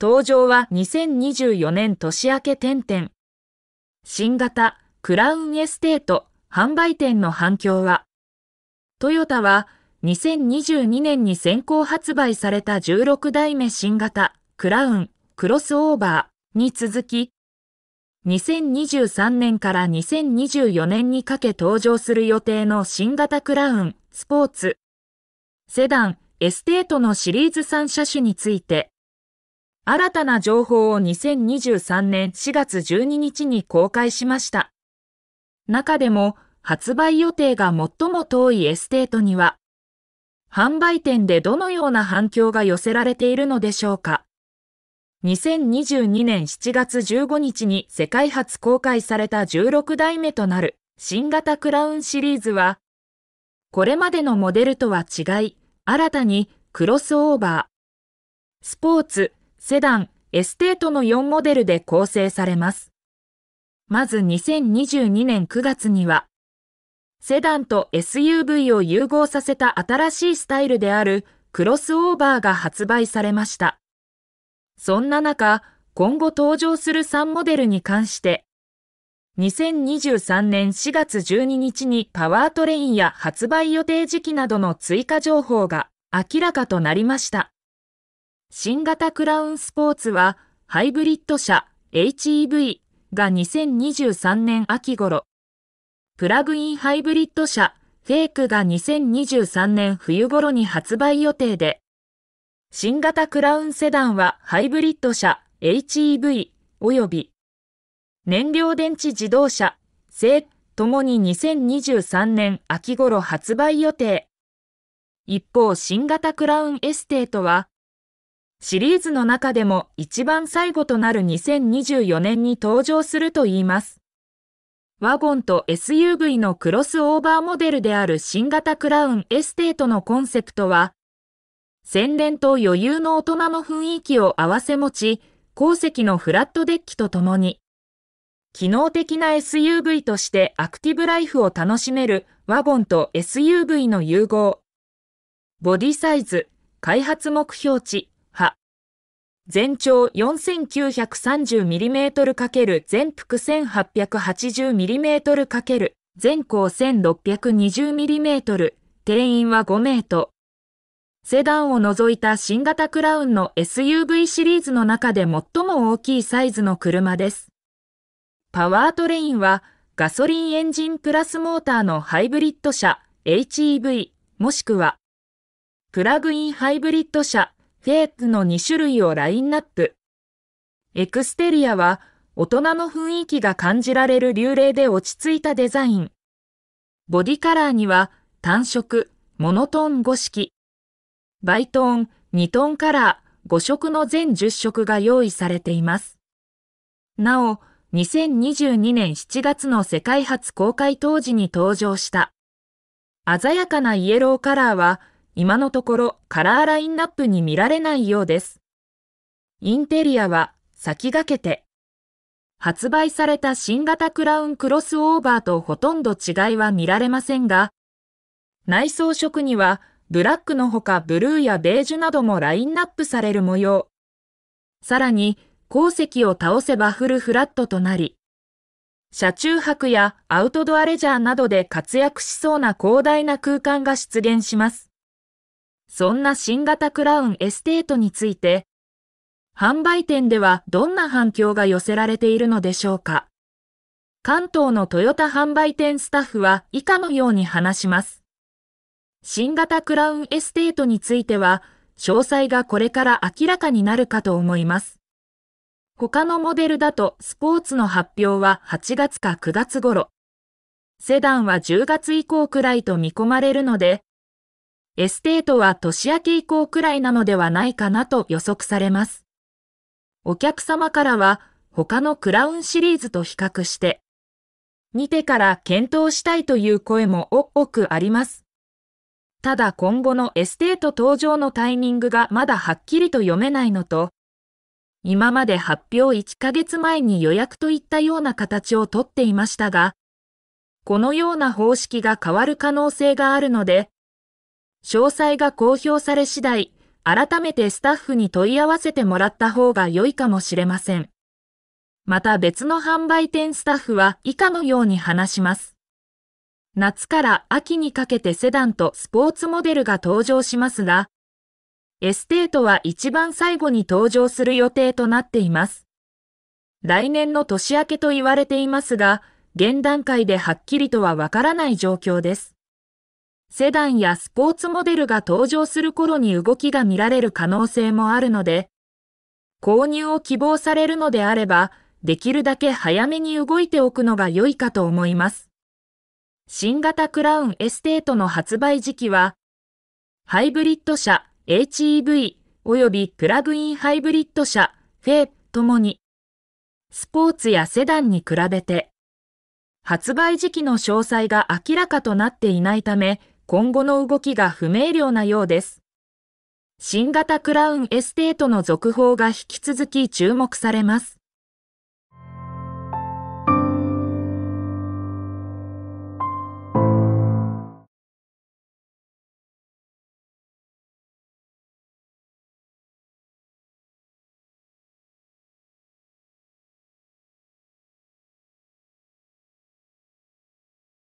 登場は2024年年明け点々。新型クラウンエステート販売店の反響は、トヨタは2022年に先行発売された16代目新型クラウンクロスオーバーに続き、2023年から2024年にかけ登場する予定の新型クラウンスポーツ、セダン、エステートのシリーズ3車種について、新たな情報を2023年4月12日に公開しました。中でも発売予定が最も遠いエステートには、販売店でどのような反響が寄せられているのでしょうか。2022年7月15日に世界初公開された16代目となる新型クラウンシリーズは、これまでのモデルとは違い、新たにクロスオーバー、スポーツ、セダン、エステートの4モデルで構成されます。まず2022年9月には、セダンと SUV を融合させた新しいスタイルであるクロスオーバーが発売されました。そんな中、今後登場する3モデルに関して、2023年4月12日にパワートレインや発売予定時期などの追加情報が明らかとなりました。新型クラウンスポーツは、ハイブリッド車 HEV が2023年秋頃、プラグインハイブリッド車フェイクが2023年冬頃に発売予定で、新型クラウンセダンはハイブリッド車 HEV 及び燃料電池自動車製ともに2023年秋頃発売予定。一方、新型クラウンエステートはシリーズの中でも一番最後となる2024年に登場するといいます。ワゴンと SUV のクロスオーバーモデルである新型クラウンエステートのコンセプトは、洗練と余裕の大人の雰囲気を併せ持ち、鉱石のフラットデッキとともに、機能的な SUV としてアクティブライフを楽しめるワゴンと SUV の融合。ボディサイズ、開発目標値、全長 4930mm× 全幅 1880mm× 全高 1620mm、定員は5名と、セダンを除いた新型クラウンの SUV シリーズの中で最も大きいサイズの車です。パワートレインはガソリンエンジンプラスモーターのハイブリッド車 HEV もしくはプラグインハイブリッド車フェイクの2種類をラインナップ。エクステリアは大人の雰囲気が感じられる流麗で落ち着いたデザイン。ボディカラーには単色、モノトーン5色、バイトーン、2トーンカラー5色の全10色が用意されています。なお、2022年7月の世界初公開当時に登場した鮮やかなイエローカラーは今のところカラーラインナップに見られないようです。インテリアは先駆けて、発売された新型クラウンクロスオーバーとほとんど違いは見られませんが、内装色にはブラックのほかブルーやベージュなどもラインナップされる模様。さらに、鉱石を倒せばフルフラットとなり、車中泊やアウトドアレジャーなどで活躍しそうな広大な空間が出現します。そんな新型クラウンエステートについて、販売店ではどんな反響が寄せられているのでしょうか関東のトヨタ販売店スタッフは以下のように話します。新型クラウンエステートについては、詳細がこれから明らかになるかと思います。他のモデルだとスポーツの発表は8月か9月頃。セダンは10月以降くらいと見込まれるので、エステートは年明け以降くらいなのではないかなと予測されます。お客様からは他のクラウンシリーズと比較して、にてから検討したいという声も多くあります。ただ今後のエステート登場のタイミングがまだはっきりと読めないのと、今まで発表1ヶ月前に予約といったような形をとっていましたが、このような方式が変わる可能性があるので、詳細が公表され次第、改めてスタッフに問い合わせてもらった方が良いかもしれません。また別の販売店スタッフは以下のように話します。夏から秋にかけてセダンとスポーツモデルが登場しますが、エステートは一番最後に登場する予定となっています。来年の年明けと言われていますが、現段階ではっきりとはわからない状況です。セダンやスポーツモデルが登場する頃に動きが見られる可能性もあるので、購入を希望されるのであれば、できるだけ早めに動いておくのが良いかと思います。新型クラウンエステートの発売時期は、ハイブリッド車 HEV 及びプラグインハイブリッド車フェともに、スポーツやセダンに比べて、発売時期の詳細が明らかとなっていないため、今後の動きが不明瞭なようです。新型クラウンエステートの続報が引き続き注目されます。